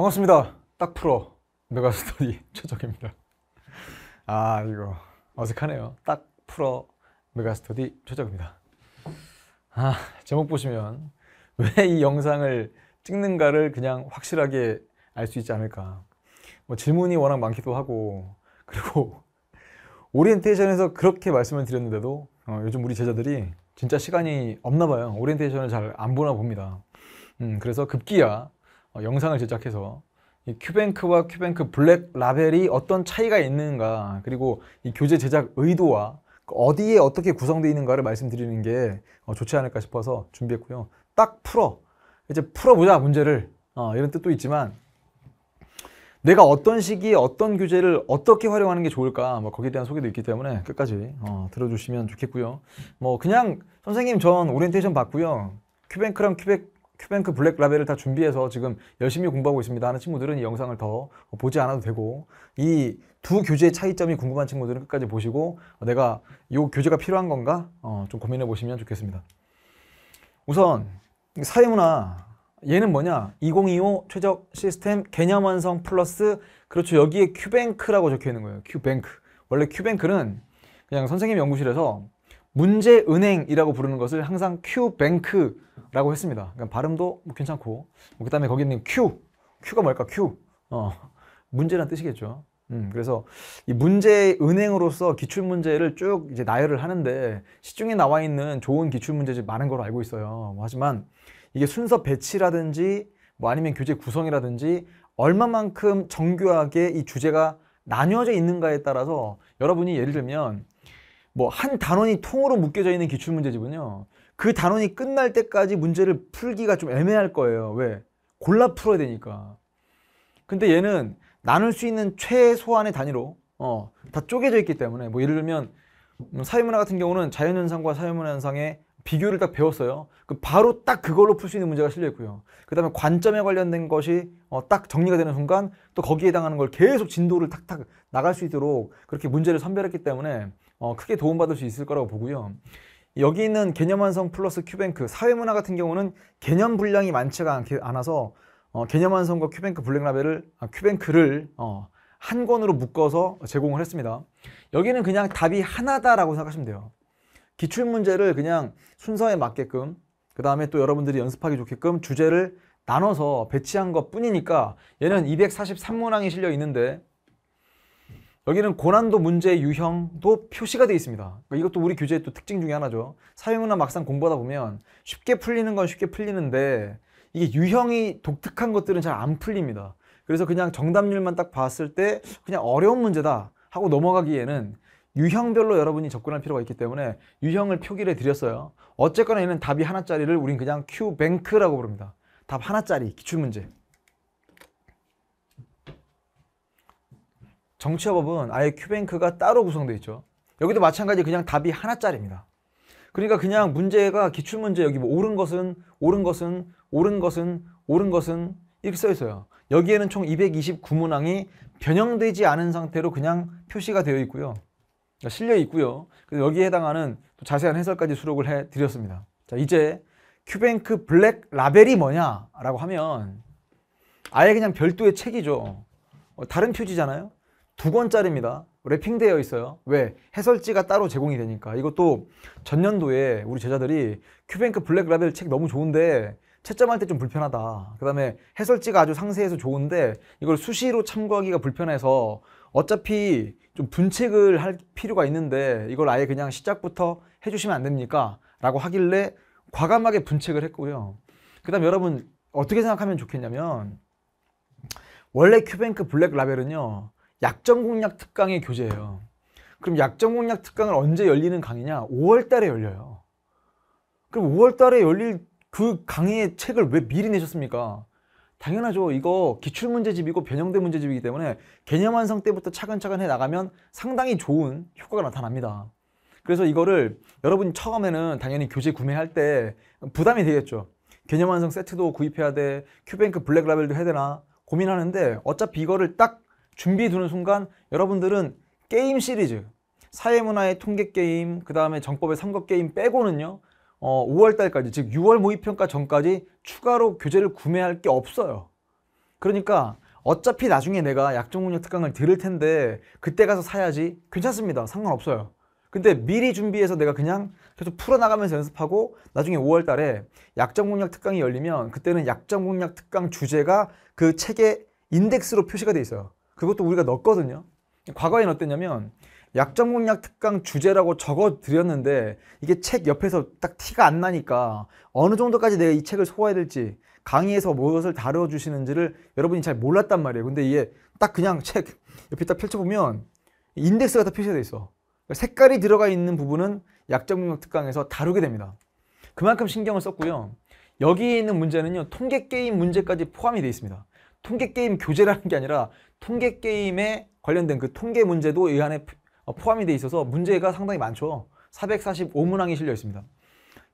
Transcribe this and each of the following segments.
반갑습니다. 딱 풀어 메가스터디 최적입니다. 아 이거 어색하네요. 딱 풀어 메가스터디 최적입니다. 아 제목 보시면 왜 이 영상을 찍는가를 그냥 확실하게 알 수 있지 않을까. 뭐 질문이 워낙 많기도 하고 그리고 오리엔테이션에서 그렇게 말씀을 드렸는데도 어, 요즘 우리 제자들이 진짜 시간이 없나 봐요. 오리엔테이션을 잘 안 보나 봅니다. 음, 그래서 급기야 어, 영상을 제작해서 이 큐뱅크와 큐뱅크 블랙 라벨이 어떤 차이가 있는가 그리고 이 교재 제작 의도와 어디에 어떻게 구성되어 있는가를 말씀드리는 게 어, 좋지 않을까 싶어서 준비했고요 딱 풀어 이제 풀어보자 문제를 어, 이런 뜻도 있지만 내가 어떤 시기에 어떤 교재를 어떻게 활용하는 게 좋을까 뭐 거기에 대한 소개도 있기 때문에 끝까지 어, 들어주시면 좋겠고요 뭐 그냥 선생님 전 오리엔테이션 봤고요 큐뱅크랑 큐뱅크 큐뱅크 블랙 라벨을 다 준비해서 지금 열심히 공부하고 있습니다 하는 친구들은 이 영상을 더 보지 않아도 되고 이 두 교재의 차이점이 궁금한 친구들은 끝까지 보시고 내가 이 교재가 필요한 건가 어, 좀 고민해 보시면 좋겠습니다 우선 사회문화 얘는 뭐냐 2025 최적 시스템 개념 완성 플러스 그렇죠 여기에 큐뱅크라고 적혀 있는 거예요 큐뱅크 원래 큐뱅크는 그냥 선생님 연구실에서 문제 은행이라고 부르는 것을 항상 큐뱅크라고 했습니다. 그러니까 발음도 뭐 괜찮고 뭐 그다음에 거기 있는 Q, Q가 뭘까? Q, 어, 문제란 뜻이겠죠. 음, 그래서 이 문제 은행으로서 기출 문제를 쭉 이제 나열을 하는데 시중에 나와 있는 좋은 기출 문제집 많은 걸로 알고 있어요. 뭐 하지만 이게 순서 배치라든지 뭐 아니면 교재 구성이라든지 얼마만큼 정교하게 이 주제가 나뉘어져 있는가에 따라서 여러분이 예를 들면 뭐한 단원이 통으로 묶여져 있는 기출문제집은요. 그 단원이 끝날 때까지 문제를 풀기가 좀 애매할 거예요. 왜? 골라 풀어야 되니까. 근데 얘는 나눌 수 있는 최소한의 단위로 어, 다 쪼개져 있기 때문에 뭐 예를 들면 뭐 사회문화 같은 경우는 자연현상과 사회문화 현상의 비교를 딱 배웠어요. 그 바로 딱 그걸로 풀 수 있는 문제가 실려 있고요. 그 다음에 관점에 관련된 것이 어, 딱 정리가 되는 순간 또 거기에 해당하는 걸 계속 진도를 탁탁 나갈 수 있도록 그렇게 문제를 선별했기 때문에 어, 크게 도움받을 수 있을 거라고 보고요. 여기 있는 개념 완성 플러스 큐뱅크 사회문화 같은 경우는 개념 분량이 많지가 않아서 어, 개념 완성과 큐뱅크 블랙라벨을 아, 큐뱅크를 어, 한 권으로 묶어서 제공을 했습니다. 여기는 그냥 답이 하나다라고 생각하시면 돼요. 기출 문제를 그냥 순서에 맞게끔 그 다음에 또 여러분들이 연습하기 좋게끔 주제를 나눠서 배치한 것 뿐이니까 얘는 243문항이 실려 있는데 여기는 고난도 문제 유형도 표시가 되어 있습니다. 그러니까 이것도 우리 교재의 또 특징 중에 하나죠. 사회문화 막상 공부하다 보면 쉽게 풀리는 건 쉽게 풀리는데 이게 유형이 독특한 것들은 잘 안 풀립니다. 그래서 그냥 정답률만 딱 봤을 때 그냥 어려운 문제다 하고 넘어가기에는 유형별로 여러분이 접근할 필요가 있기 때문에 유형을 표기를 드렸어요. 어쨌거나 얘는 답이 하나짜리를 우린 그냥 Q뱅크라고 부릅니다. 답 하나짜리 기출문제. 정치화법은 아예 q 뱅크가 따로 구성되어 있죠. 여기도 마찬가지 그냥 답이 하나짜리입니다. 그러니까 그냥 문제가 기출문제 여기 뭐 옳은 것은 옳은 것은 옳은 것은 옳은 것은 이렇게 써 있어요. 여기에는 총 229문항이 변형되지 않은 상태로 그냥 표시가 되어 있고요. 그러니까 실려 있고요. 그래서 여기에 해당하는 자세한 해설까지 수록을 해 드렸습니다. 자, 이제 큐뱅크 블랙 라벨이 뭐냐라고 하면 아예 그냥 별도의 책이죠. 어, 다른 표지잖아요. 두 권짜리입니다. 랩핑되어 있어요. 왜? 해설지가 따로 제공이 되니까. 이것도 전년도에 우리 제자들이 큐뱅크 블랙 라벨 책 너무 좋은데 채점할 때 좀 불편하다. 그 다음에 해설지가 아주 상세해서 좋은데 이걸 수시로 참고하기가 불편해서 어차피 좀 분책을 할 필요가 있는데 이걸 아예 그냥 시작부터 해주시면 안 됩니까? 라고 하길래 과감하게 분책을 했고요. 그 다음 여러분 어떻게 생각하면 좋겠냐면 원래 큐뱅크 블랙 라벨은요. 약정 공략 특강의 교재예요. 그럼 약정 공략 특강을 언제 열리는 강의냐? 5월 달에 열려요. 그럼 5월 달에 열릴 그 강의의 책을 왜 미리 내셨습니까? 당연하죠. 이거 기출문제집이고 변형된 문제집이기 때문에 개념 완성 때부터 차근차근 해 나가면 상당히 좋은 효과가 나타납니다. 그래서 이거를 여러분 처음에는 당연히 교재 구매할 때 부담이 되겠죠. 개념 완성 세트도 구입해야 돼. 큐뱅크 블랙 라벨도 해야 되나 고민하는데 어차피 이거를 딱 준비해 두는 순간 여러분들은 게임 시리즈, 사회문화의 통계 게임, 그 다음에 정법의 선거 게임 빼고는요. 어, 5월 달까지 즉 6월 모의평가 전까지 추가로 교재를 구매할 게 없어요. 그러니까 어차피 나중에 내가 약정운영 특강을 들을 텐데 그때 가서 사야지 괜찮습니다. 상관없어요. 근데 미리 준비해서 내가 그냥 계속 풀어나가면서 연습하고 나중에 5월 달에 약정공략 특강이 열리면 그때는 약정공략 특강 주제가 그 책의 인덱스로 표시가 돼 있어요. 그것도 우리가 넣거든요. 었과거에는 어땠냐면 약점 공략 특강 주제라고 적어 드렸는데 이게 책 옆에서 딱 티가 안 나니까 어느 정도까지 내가 이 책을 소화해야 될지 강의에서 무엇을 다루어 주시는지를 여러분이 잘 몰랐단 말이에요. 근데 이게 딱 그냥 책 옆에 딱 펼쳐보면 인덱스가 다 표시되어 있어. 그러니까 색깔이 들어가 있는 부분은 약점 공략 특강에서 다루게 됩니다. 그만큼 신경을 썼고요. 여기에 있는 문제는요. 통계 게임 문제까지 포함이 되어 있습니다. 통계 게임 교재라는 게 아니라 통계 게임에 관련된 그 통계 문제도 이 안에 어, 포함이 돼 있어서 문제가 상당히 많죠. 445문항이 실려 있습니다.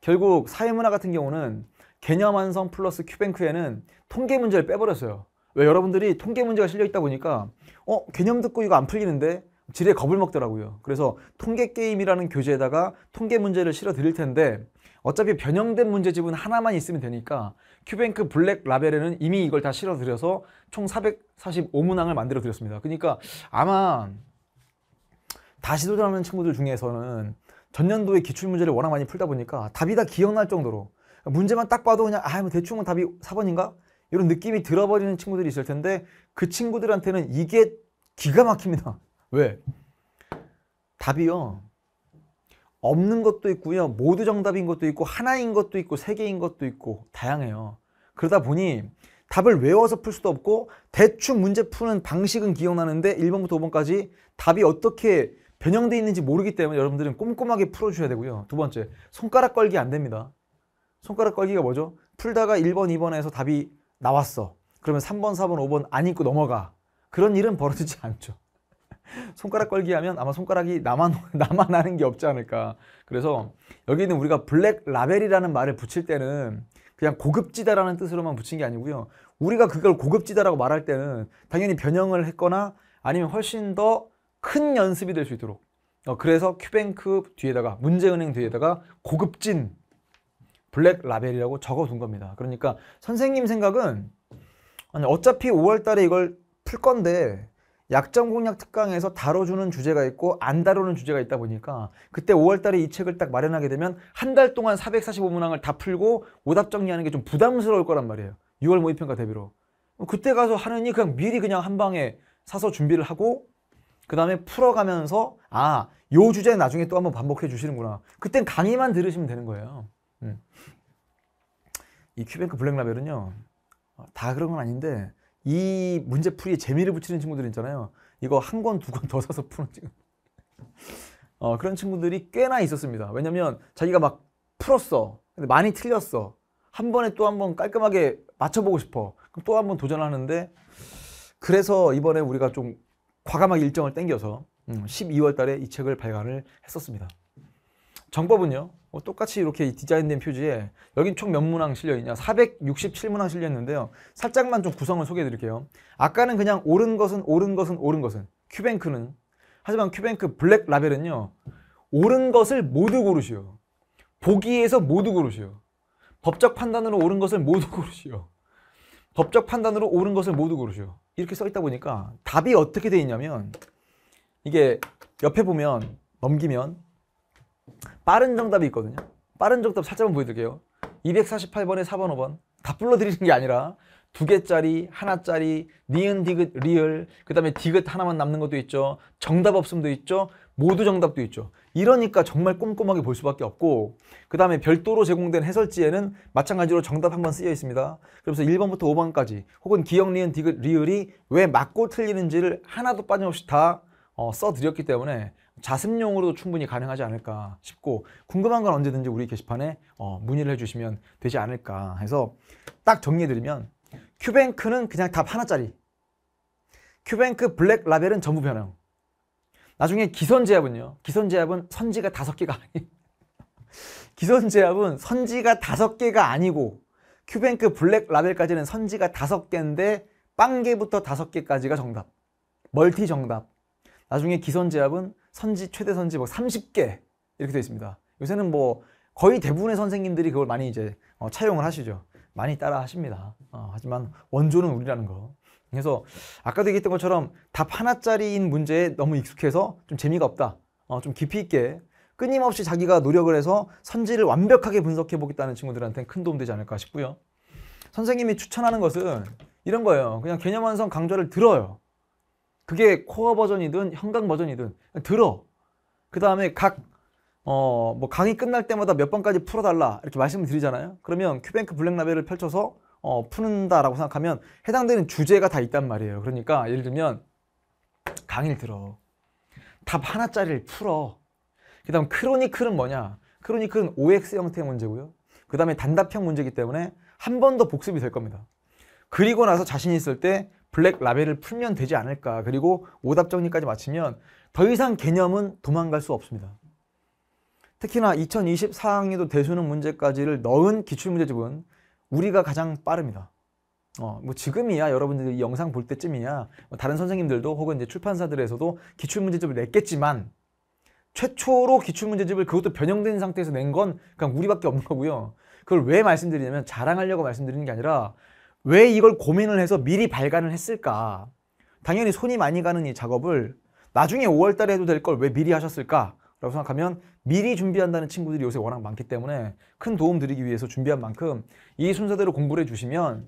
결국 사회문화 같은 경우는 개념 완성 플러스 큐뱅크에는 통계 문제를 빼버렸어요. 왜 여러분들이 통계 문제가 실려 있다 보니까 어 개념 듣고 이거 안 풀리는데 지레 겁을 먹더라고요. 그래서 통계 게임이라는 교재에다가 통계 문제를 실어 드릴 텐데 어차피 변형된 문제집은 하나만 있으면 되니까 큐뱅크 블랙 라벨에는 이미 이걸 다 실어 드려서 총 445문항을 만들어 드렸습니다. 그러니까 아마 다시 도전하는 친구들 중에서는 전년도에 기출문제를 워낙 많이 풀다 보니까 답이 다 기억날 정도로 문제만 딱 봐도 그냥 아, 뭐 대충은 답이 4번인가? 이런 느낌이 들어버리는 친구들이 있을 텐데 그 친구들한테는 이게 기가 막힙니다. 왜? 답이요. 없는 것도 있고요. 모두 정답인 것도 있고 하나인 것도 있고 세 개인 것도 있고 다양해요. 그러다 보니 답을 외워서 풀 수도 없고 대충 문제 푸는 방식은 기억나는데 1번부터 5번까지 답이 어떻게 변형되어 있는지 모르기 때문에 여러분들은 꼼꼼하게 풀어주셔야 되고요. 두 번째, 손가락 걸기 안 됩니다. 손가락 걸기가 뭐죠? 풀다가 1번, 2번에서 답이 나왔어. 그러면 3번, 4번, 5번 안 읽고 넘어가. 그런 일은 벌어지지 않죠. 손가락 걸기 하면 아마 손가락이 나만, 나만 하는 게 없지 않을까. 그래서 여기는 있 우리가 블랙 라벨이라는 말을 붙일 때는 그냥 고급지다라는 뜻으로만 붙인 게 아니고요. 우리가 그걸 고급지다라고 말할 때는 당연히 변형을 했거나 아니면 훨씬 더큰 연습이 될 수 있도록 어, 그래서 큐뱅크 뒤에다가 문제은행 뒤에다가 고급진 블랙 라벨이라고 적어둔 겁니다. 그러니까 선생님 생각은 아니, 어차피 5월 달에 이걸 풀 건데 약점 공략 특강에서 다뤄주는 주제가 있고 안 다루는 주제가 있다 보니까 그때 5월 달에 이 책을 딱 마련하게 되면 한 달 동안 445문항을 다 풀고 오답 정리하는 게 좀 부담스러울 거란 말이에요. 6월 모의평가 대비로. 그때 가서 하느니 그냥 미리 그냥 한 방에 사서 준비를 하고 그 다음에 풀어가면서 아, 요 주제 나중에 또 한 번 반복해 주시는구나. 그땐 강의만 들으시면 되는 거예요. 음. 이 큐뱅크 블랙라벨은요. 어, 다 그런 건 아닌데 이 문제풀이에 재미를 붙이는 친구들 있잖아요. 이거 한 권, 두 권 더 사서 푸는 지금. 어, 그런 친구들이 꽤나 있었습니다. 왜냐면 자기가 막 풀었어. 근데 많이 틀렸어. 한 번에 또 한 번 깔끔하게 맞춰보고 싶어. 그럼 또 한 번 도전하는데 그래서 이번에 우리가 좀 과감하게 일정을 땡겨서 12월 음, 달에 이 책을 발간을 했었습니다. 정법은요. 뭐 똑같이 이렇게 디자인된 표지에 여긴 총 몇 문항 실려있냐 467문항 실려있는데요 살짝만 좀 구성을 소개해드릴게요 아까는 그냥 옳은 것은 옳은 것은 옳은 것은 큐뱅크는 하지만 큐뱅크 블랙 라벨은요 옳은 것을 모두 고르시오 보기에서 모두 고르시오 법적 판단으로 옳은 것을 모두 고르시오 법적 판단으로 옳은 것을 모두 고르시오. 이렇게 써 있다 보니까 답이 어떻게 돼 있냐면 이게 옆에 보면 넘기면 빠른 정답이 있거든요. 빠른 정답 살짝만 보여드릴게요. 248번에 4번, 5번 다 불러드리는 게 아니라 두 개짜리, 하나짜리, 니은, 디귿, 리을 그 다음에 디귿 하나만 남는 것도 있죠. 정답 없음도 있죠. 모두 정답도 있죠. 이러니까 정말 꼼꼼하게 볼 수밖에 없고 그 다음에 별도로 제공된 해설지에는 마찬가지로 정답 한 번 쓰여 있습니다. 그러면서 1번부터 5번까지 혹은 기억, 리은, 디귿, 리을이 왜 맞고 틀리는지를 하나도 빠짐없이 다 어, 써드렸기 때문에 자습용으로도 충분히 가능하지 않을까 싶고 궁금한 건 언제든지 우리 게시판에 어, 문의를 해주시면 되지 않을까 해서 딱 정리해드리면 큐뱅크는 그냥 답 하나짜리 큐뱅크 블랙 라벨은 전부 변형 나중에 기선제압은요. 기선제압은 선지가 다섯 개가 아니 기선제압은 선지가 다섯 개가 아니고 큐뱅크 블랙 라벨까지는 선지가 다섯 개인데 빵개부터 다섯 개까지가 정답. 멀티 정답. 나중에 기선제압은 선지 최대 선지 뭐 30개 이렇게 되어 있습니다. 요새는 뭐 거의 대부분의 선생님들이 그걸 많이 이제 어, 차용을 하시죠. 많이 따라 하십니다. 어, 하지만 원조는 우리라는 거. 그래서 아까도 얘기했던 것처럼 답 하나짜리인 문제에 너무 익숙해서 좀 재미가 없다. 어, 좀 깊이 있게 끊임없이 자기가 노력을 해서 선지를 완벽하게 분석해 보겠다는 친구들한테큰 도움 되지 않을까 싶고요. 선생님이 추천하는 것은 이런 거예요. 그냥 개념 완성 강좌를 들어요. 그게 코어 버전이든 현강 버전이든 들어. 그 다음에 각 어, 뭐 강의 끝날 때마다 몇 번까지 풀어달라 이렇게 말씀을 드리잖아요. 그러면 큐뱅크 블랙라벨을 펼쳐서 어, 푸는다라고 생각하면 해당되는 주제가 다 있단 말이에요. 그러니까 예를 들면 강의를 들어. 답 하나짜리를 풀어. 그 다음 크로니클은 뭐냐? 크로니클은 OX 형태의 문제고요. 그 다음에 단답형 문제이기 때문에 한 번 더 복습이 될 겁니다. 그리고 나서 자신 있을 때 블랙 라벨을 풀면 되지 않을까. 그리고 오답 정리까지 마치면 더 이상 개념은 도망갈 수 없습니다. 특히나 2024학년도 대수능 문제까지를 넣은 기출문제집은 우리가 가장 빠릅니다. 어, 뭐 지금이야 여러분들 이 영상 볼 때쯤이야 뭐 다른 선생님들도 혹은 이제 출판사들에서도 기출문제집을 냈겠지만 최초로 기출문제집을 그것도 변형된 상태에서 낸 건 그냥 우리밖에 없는 거고요. 그걸 왜 말씀드리냐면 자랑하려고 말씀드리는 게 아니라 왜 이걸 고민을 해서 미리 발간을 했을까? 당연히 손이 많이 가는 이 작업을 나중에 5월 달에 해도 될 걸 왜 미리 하셨을까? 라고 생각하면 미리 준비한다는 친구들이 요새 워낙 많기 때문에 큰 도움 드리기 위해서 준비한 만큼 이 순서대로 공부를 해주시면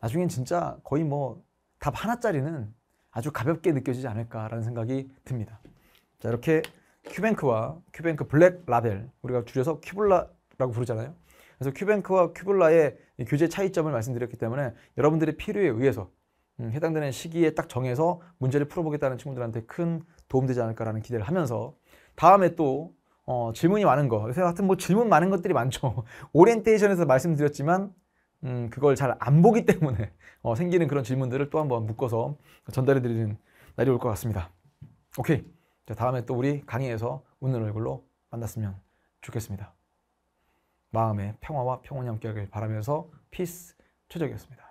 나중엔 진짜 거의 뭐 답 하나짜리는 아주 가볍게 느껴지지 않을까라는 생각이 듭니다. 자 이렇게 큐뱅크와 큐뱅크 블랙 라벨 우리가 줄여서 큐블라라고 부르잖아요. 그래서 큐뱅크와 큐블라의 교재 차이점을 말씀드렸기 때문에 여러분들의 필요에 의해서 음, 해당되는 시기에 딱 정해서 문제를 풀어보겠다는 친구들한테 큰 도움되지 않을까라는 기대를 하면서 다음에 또 어, 질문이 많은 거. 요새 하여튼 뭐 질문 많은 것들이 많죠. 오리엔테이션에서 말씀드렸지만 음, 그걸 잘 안 보기 때문에 어, 생기는 그런 질문들을 또 한번 묶어서 전달해 드리는 날이 올 것 같습니다. 오케이. 자, 다음에 또 우리 강의에서 웃는 얼굴로 만났으면 좋겠습니다. 마음의 평화와 평온이 함께하길 바라면서 피스 최적이었습니다.